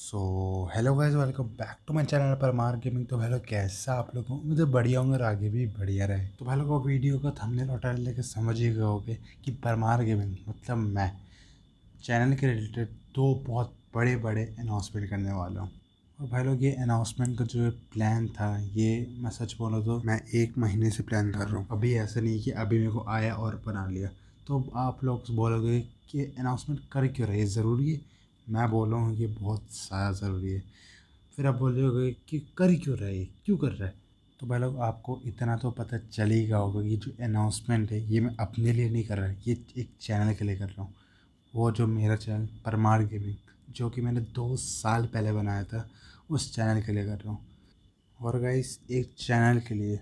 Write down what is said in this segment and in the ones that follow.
so hello guys welcome back to my channel Parmar gaming तो भाई कैसा आप लोग मुझे बढ़िया होंगे और आगे भी बढ़िया रहे तो भाई लोग वीडियो का थंबनेल और टाइटल लेकर समझ ही गए कि परमार गेमिंग मतलब मैं चैनल के रिलेटेड दो बहुत बड़े बड़े अनाउंसमेंट करने वाला हूँ और भाई लोग ये अनाउंसमेंट का जो प्लान था ये मैं सच बोला तो मैं एक महीने से प्लान कर रहा हूँ अभी ऐसा नहीं कि अभी मेरे को आया और बना लिया तो आप लोग बोलोगे कि अनाउंसमेंट कर क्यों रहे ज़रूरी है मैं बोल रहा हूँ ये बहुत सारा ज़रूरी है फिर आप बोलोगे कि कर क्यों रहा है ये क्यों कर रहा है तो भाई लोग आपको इतना तो पता चल ही गया होगा ये जो अनाउंसमेंट है ये मैं अपने लिए नहीं कर रहा ये एक चैनल के लिए कर रहा हूँ वो जो मेरा चैनल परमार गेमिंग जो कि मैंने दो साल पहले बनाया था उस चैनल के लिए कर रहा हूँ और गाइस एक चैनल के लिए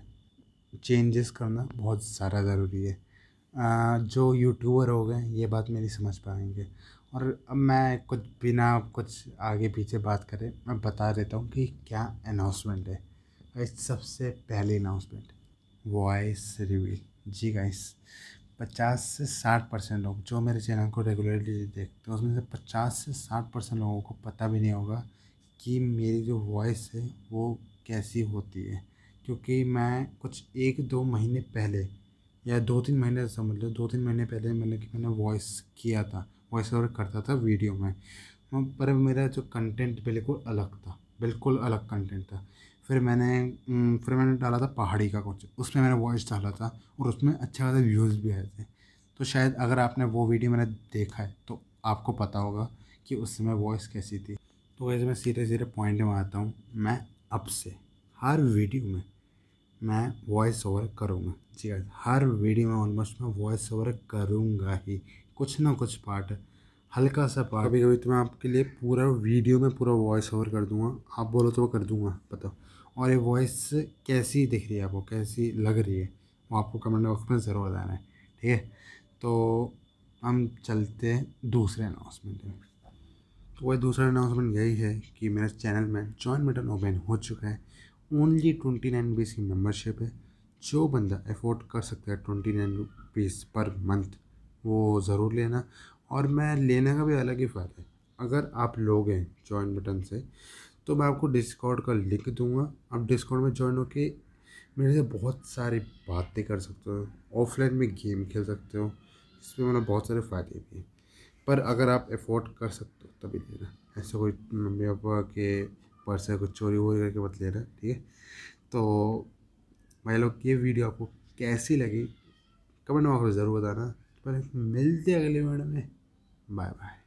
चेंजेस करना बहुत ज़्यादा ज़रूरी है जो यूट्यूबर हो गए ये बात मेरी समझ पाएंगे और अब मैं कुछ बिना कुछ आगे पीछे बात करें मैं बता देता हूँ कि क्या अनाउंसमेंट है इस सबसे पहले अनाउंसमेंट वॉइस रिवील जी गाइस पचास से साठ परसेंट लोग जो मेरे चैनल को रेगुलरली देखते हैं उसमें से पचास से साठ परसेंट लोगों को पता भी नहीं होगा कि मेरी जो वॉइस है वो कैसी होती है क्योंकि मैं कुछ एक दो महीने पहले या दो तीन महीने समझ लो दो तीन महीने पहले मैंने कि मैंने वॉइस किया था वॉइस ओवर करता था वीडियो में हाँ, पर मेरा जो कंटेंट बिल्कुल अलग था बिल्कुल अलग कंटेंट था फिर मैंने फिर मैंने डाला था पहाड़ी का कुछ उसमें मैंने वॉइस डाला था और उसमें अच्छा खासा व्यूज़ भी आए थे तो शायद अगर आपने वो वीडियो मैंने देखा है तो आपको पता होगा कि उस समय वॉइस कैसी थी तो वैसे मैं सीधे सीधे पॉइंट में आता हूँ मैं अब से हर वीडियो में मैं वॉइस ओवर करूँगा जी हाँ हर वीडियो में ऑलमोस्ट मैं वॉइस ओवर करूँगा ही कुछ ना कुछ पार्ट हल्का सा पार्ट कभी कभी तो मैं आपके लिए पूरा वीडियो में पूरा वॉइस ओवर कर दूँगा आप बोलो तो वो कर दूँगा बताओ और ये वॉइस कैसी दिख रही है आपको कैसी लग रही है वो आपको कमेंट बॉक्स में ज़रूर बताना है ठीक है तो हम चलते हैं दूसरे अनाउंसमेंट में तो वही दूसरा अनाउंसमेंट यही है कि मेरे चैनल में जॉइन बटन ओपन हो चुका है ओनली ट्वेंटी नाइन रुपीज़ की मेम्बरशिप है जो बंदा अफोर्ड कर सकता है twenty nine rupees per month वो ज़रूर लेना और मैं लेने का भी अलग ही फ़ायदा है अगर आप लोग हैं जॉइन बटन से तो मैं आपको डिस्काउंट का लिंक दूंगा आप डिस्काउंट में ज्वाइन होके मेरे से बहुत सारी बातें कर सकते हो ऑफलाइन में गेम खेल सकते हो इसमें मैंने बहुत सारे फ़ायदे भी हैं पर अगर आप अफोर्ड कर सकते हो तभी लेना ऐसा कोई मम्मी पापा के पर्स से कुछ चोरी वोरी करके मत लेना ठीक है तो भाई लोग ये वीडियो आपको कैसी लगी कमेंट बॉक्स में ज़रूर बताना पर मिलते अगले वीडियो में बाय बाय